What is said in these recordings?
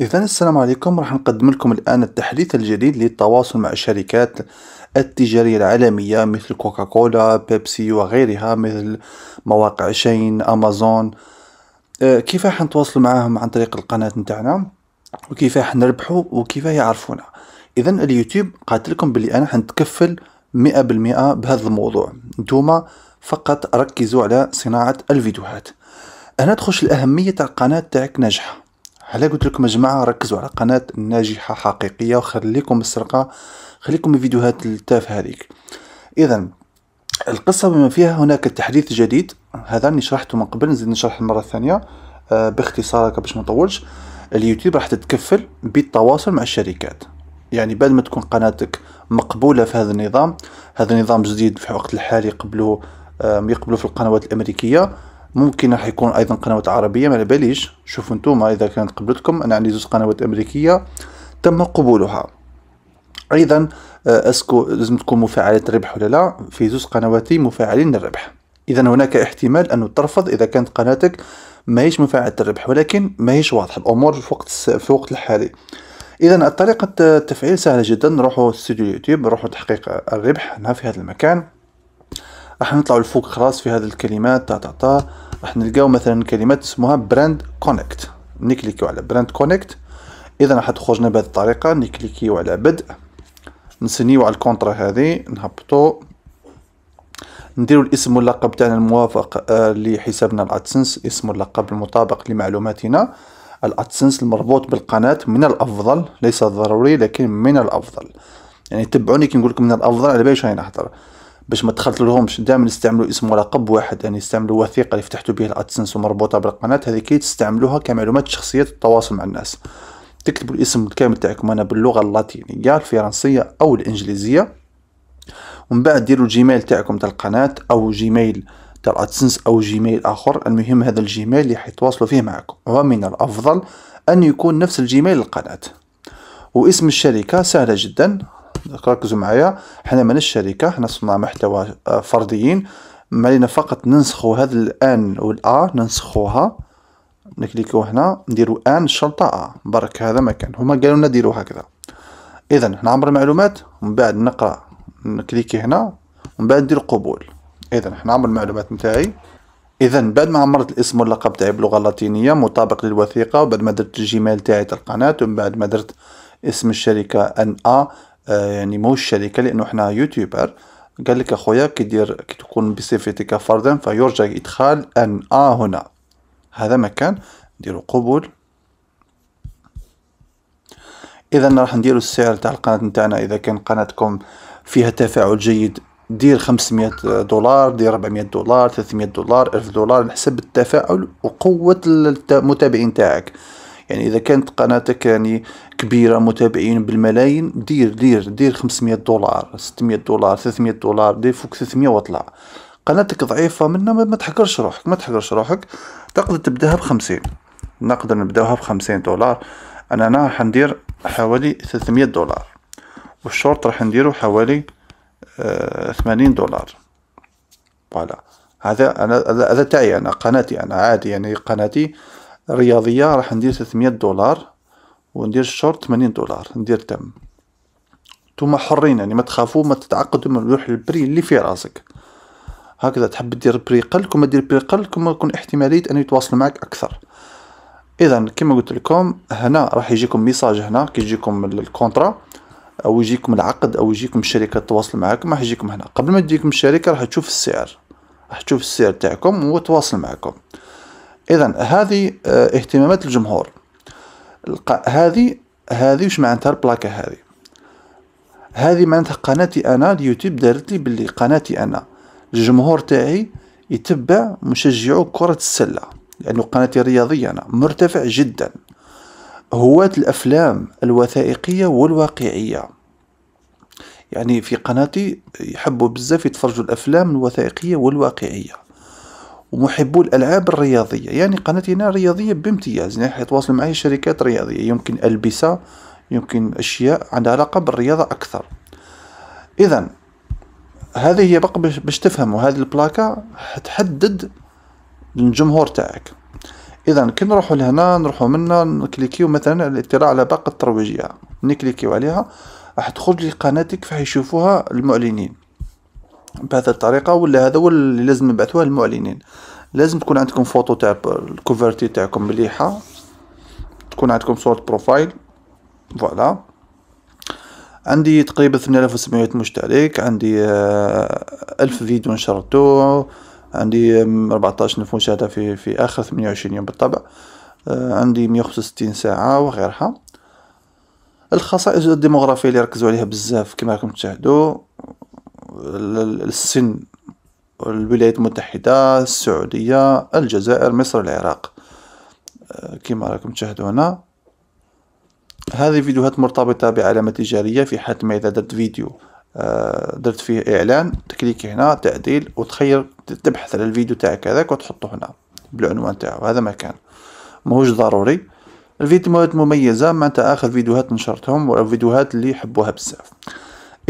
إذا السلام عليكم راح نقدم لكم الآن التحديث الجديد للتواصل مع الشركات التجارية العالمية مثل كوكاكولا بيبسي وغيرها مثل مواقع شين أمازون آه، كيف راح نتواصل معهم عن طريق القناة نتاعنا وكيف راح نربحوا وكيف يعرفونا إذا اليوتيوب قالت لكم بلي أنا حنتكفل مئة بالمئة بهذا الموضوع نتوما فقط ركزوا على صناعة الفيديوهات هنا تخش الأهمية تاع القناة تاعك ناجحة على قلت لكم يا جماعه ركزوا على قناه ناجحه حقيقيه وخليكم السرقه خليكم الفيديوهات التافهه هذيك اذا القصه بما فيها هناك تحديث جديد هذا اللي شرحته من قبل نزيد نشرح المره الثانيه آه، باختصار باش ما نطولش اليوتيوب راح تتكفل بالتواصل مع الشركات يعني بعد ما تكون قناتك مقبوله في هذا النظام هذا النظام جديد في الوقت الحالي قبله آه، يقبلوا في القنوات الامريكيه ممكن راح يكون ايضا قنوات عربيه ما باليش شوفوا نتوما اذا كانت قبلتكم انا عندي زوج قنوات امريكيه تم قبولها ايضا آه، اسكو لازم تكون مفاعله الربح ولا لا في زوج قنواتي مفاعلين الربح اذا هناك احتمال ان ترفض اذا كانت قناتك ماهيش مفاعله الربح ولكن ماهيش واضحه الامور في وقت في الوقت الحالي اذا طريقه التفعيل سهله جدا نروحوا استوديو اليوتيوب نروحوا تحقيق الربح هنا في هذا المكان راح نطلعوا لفوق خلاص في هذه الكلمات تاع تاع تاع راح نلقاو مثلا كلمات اسمها براند كونكت نكليكيو على براند كونكت اذا راح تخرجنا بهذه الطريقه نكليكيو على بدء نسنيو على الكونترا هذه نهبطو نديرو الاسم واللقب تاعنا الموافق آه، لحسابنا الادسنس اسم واللقب المطابق لمعلوماتنا الادسنس المربوط بالقناه من الافضل ليس ضروري لكن من الافضل يعني تبعوني كي نقول لكم من الافضل على باش راني نحضر باش ما لهمش دائما يستعملوا اسم ولقب واحد يعني يستعملوا وثيقه اللي فتحتوا بها الادسنس ومربوطه بالقناه هذيك تستعملوها كمعلومات شخصيه التواصل مع الناس تكتبوا الاسم الكامل تاعكم انا باللغه اللاتينيه الفرنسيه او الانجليزيه ومن بعد ديروا الجيميل تاعكم تاع القناه او جيميل تاع الادسنس او جيميل اخر المهم هذا الجيميل اللي حيتواصلوا فيه معكم ومن الافضل ان يكون نفس الجيميل للقناه واسم الشركه سهله جدا ركزوا معايا حنا من الشركة حنا صناع محتوى آه، فرديين مالينا فقط ننسخوا هذا الان والا ننسخوها نكليكو هنا نديرو ان الشرطه ا برك هذا مكان هما قالوا لنا ديروا هكذا اذا نعمر معلومات ومن بعد نقرا نكليكي هنا ومن بعد ندير قبول اذا عمر المعلومات نتاعي اذا بعد ما عمرت الاسم واللقب تاعي باللغه اللاتينيه مطابق للوثيقه وبعد ما درت الجيميل تاعي تاع القناه ومن بعد ما درت اسم الشركه ان ا آه، يعني مو الشركة لأنه إحنا يوتيوبر قال لك أخويا كي دير كي تكون بصفتك فردا فيرجى إدخال أن آ هنا هذا مكان نديرو قبول إذا راح نديرو السعر تاع القناة نتاعنا إذا كان قناتكم فيها تفاعل جيد دير 500 دولار دير 400 دولار 300 دولار 1000 دولار حسب التفاعل وقوة المتابعين تاعك يعني اذا كانت قناتك يعني كبيره متابعين بالملايين دير دير دير 500 دولار 600 دولار 300 دولار دير فوق 300 واطلع قناتك ضعيفه منها ما تحقرش روحك ما تحقرش روحك تقدر تبداها ب 50 نقدر نبداوها ب 50 دولار انا انا ندير حوالي 300 دولار والشورت راح نديرو حوالي آه 80 دولار فوالا هذا انا هذا تاعي انا قناتي انا عادي يعني قناتي رياضيه راح ندير 300 دولار وندير الشورت 80 دولار ندير تم نتوما حرين يعني ما تخافوا ما تتعقدوا ما روح البري اللي في راسك هكذا تحب دير بري قل كما دير بري قل كما يكون احتماليه ان يتواصل معك اكثر اذا كما قلت لكم هنا راح يجيكم ميساج هنا كي يجيكم الكونترا او يجيكم العقد او يجيكم الشركه تتواصل معكم راح يجيكم هنا قبل ما تجيكم الشركه راح تشوف السعر راح تشوف السعر تاعكم وتواصل معكم اذا هذه آه، اهتمامات الجمهور هذه هذه واش معناتها البلاكة هذه هذه معناتها قناتي انا اليوتيوب دارت لي باللي قناتي انا الجمهور تاعي يتبع مشجعو كرة السلة لأنه قناتي رياضية أنا مرتفع جدا هواة الأفلام الوثائقية والواقعية يعني في قناتي يحبوا بزاف يتفرجوا الأفلام الوثائقية والواقعية ومحبو الالعاب الرياضيه يعني قناتنا رياضيه بامتياز يعني يتواصل معي شركات رياضيه يمكن البسه يمكن اشياء عندها علاقه بالرياضه اكثر اذا هذه هي بقى باش تفهموا هذه البلاكه تحدد الجمهور تاعك اذا كي نروحوا لهنا نروحوا منا نكليكيو مثلا على الاطلاع على باقه الترويجيه نكليكيو عليها راح تخرج لقناتك قناتك فحيشوفوها المعلنين بهذه الطريقه ولا هذا هو اللي لازم نبعثوه للمعلنين لازم تكون عندكم فوتو تاع الكوفرتي تاعكم مليحه تكون عندكم صوره بروفايل فوالا عندي تقريبا 8700 مشترك عندي آه، ألف فيديو نشرته عندي 14000 مشاهده في في اخر 28 يوم بالطبع آه، عندي 165 ساعه وغيرها الخصائص الديموغرافيه اللي ركزوا عليها بزاف كما راكم تشاهدوا السن الولايات المتحدة السعودية الجزائر مصر العراق آه، كما راكم تشاهدو هنا هذه فيديوهات مرتبطة بعلامة تجارية في حال ما إذا درت فيديو آه، درت فيه إعلان تكليك هنا تعديل وتخير تبحث على الفيديو تاعك هذاك وتحطه هنا بالعنوان تاعو هذا مكان ماهوش ضروري الفيديوهات مميزة معناتها آخر فيديوهات نشرتهم والفيديوهات اللي يحبوها بزاف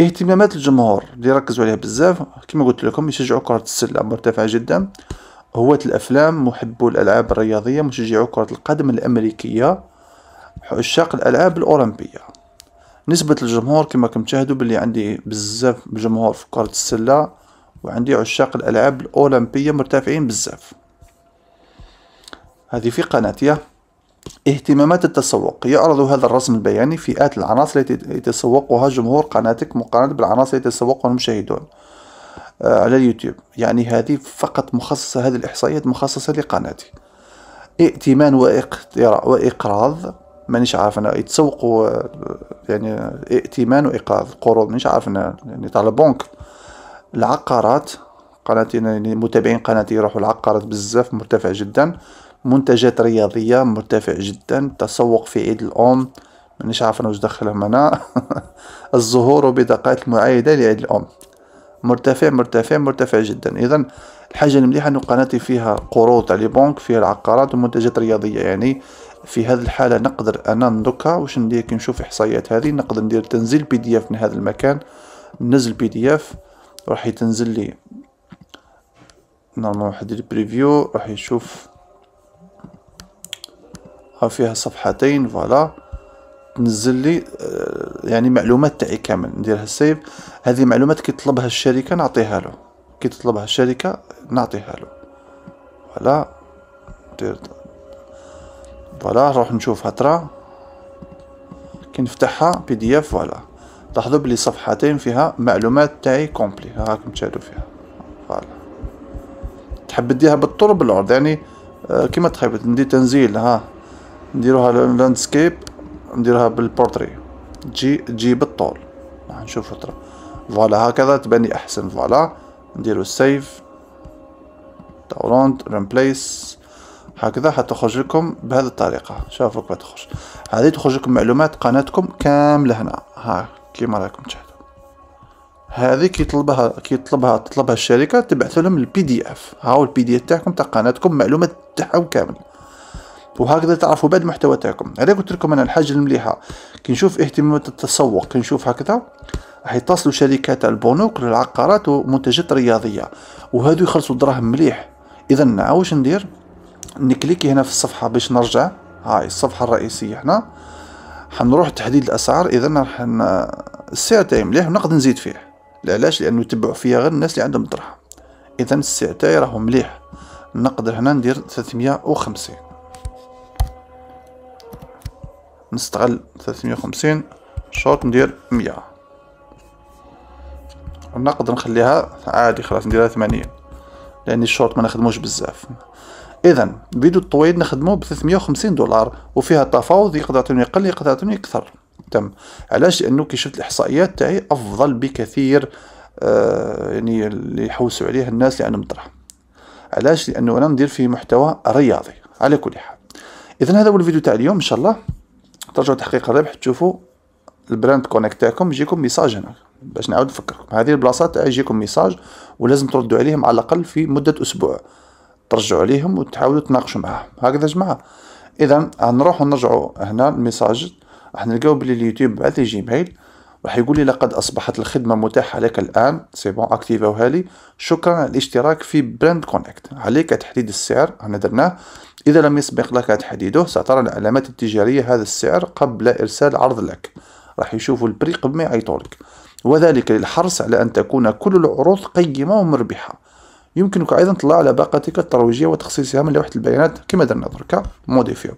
اهتمامات الجمهور اللي ركزوا عليها بزاف كما قلت لكم يشجعوا كرة السلة مرتفعة جدا هواة الأفلام محبو الألعاب الرياضية مشجعو كرة القدم الأمريكية عشاق الألعاب الأولمبية نسبة الجمهور كما كم تشاهدوا بلي عندي بزاف جمهور في كرة السلة وعندي عشاق الألعاب الأولمبية مرتفعين بزاف هذه في قناتي اهتمامات التسوق يعرض هذا الرسم البياني فئات العناصر التي يتسوقها جمهور قناتك مقارنة بالعناصر التي يتسوقها المشاهدون آه، على اليوتيوب يعني هذه فقط مخصصة هذه الإحصائيات مخصصة لقناتي ائتمان وإقراض مانيش عارف انا يتسوقوا آه، يعني ائتمان واقراض قروض مانيش عارف انا يعني تاع البنك العقارات قناتي يعني متابعين قناتي يروحوا العقارات بزاف مرتفع جدا منتجات رياضية مرتفع جدا تسوق في عيد الأم مانيش عارف واش دخلهم أنا الزهور بدقائق المعايدة لعيد الأم مرتفع مرتفع مرتفع جدا إذا الحاجة المليحة أن قناتي فيها قروض تاع لي بنك فيها العقارات ومنتجات رياضية يعني في هذه الحالة نقدر أنا ندكا واش ندير كي نشوف إحصائيات هذه نقدر ندير تنزيل بي دي اف من هذا المكان ننزل بي دي اف راح يتنزل لي نورمال واحد البريفيو راح يشوف ها فيها صفحتين فوالا تنزل لي آه، يعني معلومات تاعي كامل نديرها سيف هذه معلومات كي تطلبها الشركه نعطيها له كي تطلبها الشركه نعطيها له فوالا ندير فوالا نروح نشوف هترا كي نفتحها بي دي اف فوالا لاحظوا بلي صفحتين فيها معلومات تاعي كومبلي هاكم تشاهدوا فيها فوالا تحب ديها بالطرب بالعرض يعني آه، كيما تحب ندير تنزيل ها نديروها لاندسكيب نديروها بالبورتري تجي تجي بالطول راح نشوفو ترى فوالا هكذا تبني احسن فوالا نديرو سيف تاوروند ريمبليس هكذا حتخرج لكم بهذه الطريقه شافوك تخرج هذه تخرج لكم معلومات قناتكم كامله هنا ها كيما راكم تشاهدوا هذه كي يطلبها كي يطلبها تطلبها الشركه تبعث لهم البي دي اف هاو البي دي اف تاعكم تاع قناتكم معلومات تاعهم كامل وهكذا تعرفوا بعد محتوى تاعكم هذا قلت لكم انا الحاجه المليحه كي نشوف اهتمامات التسوق كي نشوف هكذا راح يتصلوا شركات البنوك للعقارات ومنتجات الرياضيه وهذو يخلصوا الدراهم مليح اذا واش ندير نكليكي هنا في الصفحه باش نرجع هاي الصفحه الرئيسيه هنا حنروح تحديد الاسعار اذا راح السعر تاعي مليح ونقدر نزيد فيه علاش لانه يتبعوا فيا غير الناس اللي عندهم درهم اذا السعر تاعي راهو مليح نقدر هنا ندير 350 نستغل 350 شوط ندير 100 ونقدر نخليها عادي خلاص نديرها 80 لان الشورت ما نخدموش بزاف اذا فيديو الطويل نخدمو ب 350 دولار وفيها تفاوض يقدر تعطيني اقل يقدر تعطيني اكثر تم علاش لانه كي شفت الاحصائيات تاعي افضل بكثير آه يعني اللي يحوسوا عليه الناس اللي يعني مطرح علاش لانه انا ندير فيه محتوى رياضي على كل حال اذا هذا هو الفيديو تاع اليوم ان شاء الله ترجعوا تحقيق الربح تشوفوا البراند كونيكت تاعكم يجيكم ميساج هنا باش نعاود نفكركم هذه البلاصه يجيكم ميساج ولازم تردوا عليهم على الاقل في مده اسبوع ترجعوا عليهم وتحاولوا تناقشوا معاهم هكذا جماعه اذا نروحوا نرجعوا هنا الميساج راح نلقاو بلي اليوتيوب بعث لي جيميل راح يقول لي لقد أصبحت الخدمة متاحة لك الآن سي بون أكتيفوها لي شكرا على الاشتراك في براند كونكت عليك تحديد السعر انا درناه إذا لم يسبق لك تحديده سترى العلامات التجارية هذا السعر قبل إرسال عرض لك راح يشوفوا البري قبل ما يعيطولك وذلك للحرص على أن تكون كل العروض قيمة ومربحة يمكنك أيضا تطلع على باقتك الترويجية وتخصيصها من لوحة البيانات كما درنا دركا موديفيو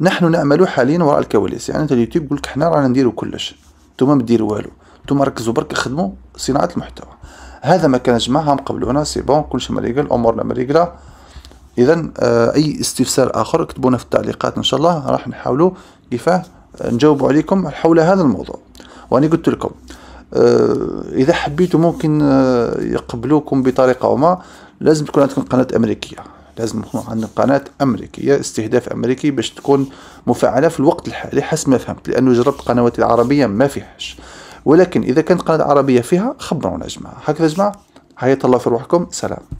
نحن نعمل حاليا وراء الكواليس يعني انت اليوتيوب يقولك حنا رانا نديرو كلش نتوما ما دير والو نتوما ركزوا برك خدموا صناعه المحتوى هذا ما كانش معهم مقبلونا سي بون كلشي مريقل امورنا مريقله اذا آه، اي استفسار اخر اكتبونا في التعليقات ان شاء الله راح نحاولوا كيفاه نجاوبوا عليكم حول هذا الموضوع وانا قلت لكم آه، اذا حبيتوا ممكن آه، يقبلوكم بطريقه ما لازم تكون عندكم قناه امريكيه لازم يكون عندنا قناة أمريكية استهداف أمريكي باش تكون مفعلة في الوقت الحالي حسب ما فهمت لأنه جربت قنوات العربية ما فيهاش ولكن إذا كانت قناة عربية فيها خبرونا يا جماعة هكذا يا جماعة هيا الله في روحكم سلام